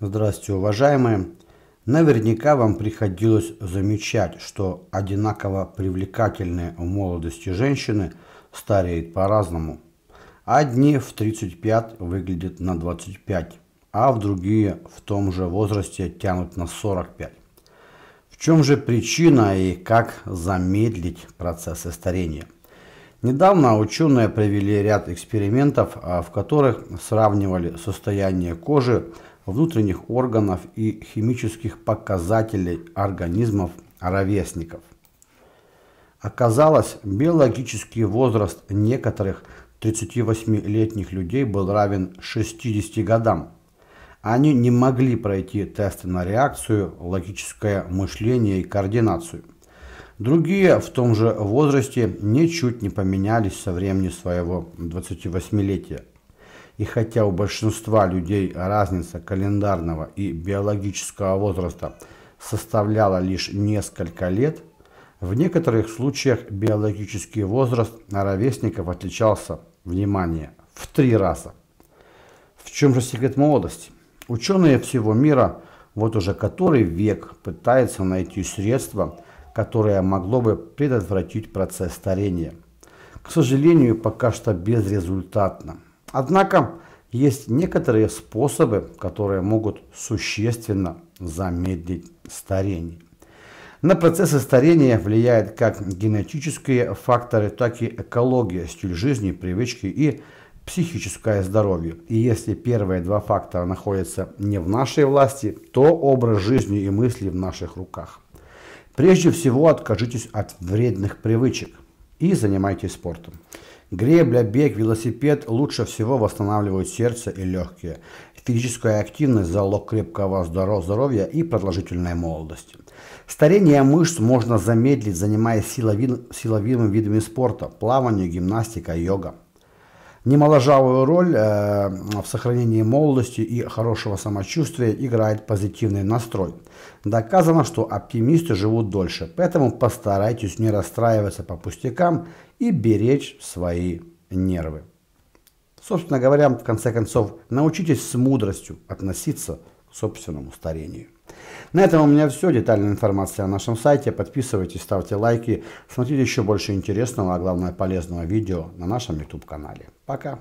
Здравствуйте, уважаемые! Наверняка вам приходилось замечать, что одинаково привлекательные в молодости женщины стареют по-разному. Одни в 35 выглядят на 25, а в другие в том же возрасте тянут на 45. В чем же причина и как замедлить процессы старения? Недавно ученые провели ряд экспериментов, а, в которых сравнивали состояние кожи внутренних органов и химических показателей организмов ровесников. Оказалось, биологический возраст некоторых 38-летних людей был равен 60 годам. Они не могли пройти тесты на реакцию, логическое мышление и координацию. Другие в том же возрасте ничуть не поменялись со времени своего 28-летия. И хотя у большинства людей разница календарного и биологического возраста составляла лишь несколько лет, в некоторых случаях биологический возраст ровесников отличался, внимание, в три раза. В чем же секрет молодости? Ученые всего мира вот уже который век пытаются найти средства, которое могло бы предотвратить процесс старения. К сожалению, пока что безрезультатно. Однако есть некоторые способы, которые могут существенно замедлить старение. На процессы старения влияют как генетические факторы, так и экология, стиль жизни, привычки и психическое здоровье. И если первые два фактора находятся не в нашей власти, то образ жизни и мысли в наших руках. Прежде всего откажитесь от вредных привычек и занимайтесь спортом. Гребля, бег, велосипед лучше всего восстанавливают сердце и легкие. Физическая активность – залог крепкого здоровья и продолжительной молодости. Старение мышц можно замедлить, занимаясь силовим, силовыми видами спорта – плавание, гимнастика, йога. Немаложавую роль э, в сохранении молодости и хорошего самочувствия играет позитивный настрой. Доказано, что оптимисты живут дольше, поэтому постарайтесь не расстраиваться по пустякам и беречь свои нервы. Собственно говоря, в конце концов, научитесь с мудростью относиться к собственному старению. На этом у меня все. Детальная информация о нашем сайте. Подписывайтесь, ставьте лайки. Смотрите еще больше интересного, а главное полезного видео на нашем YouTube-канале. Пока!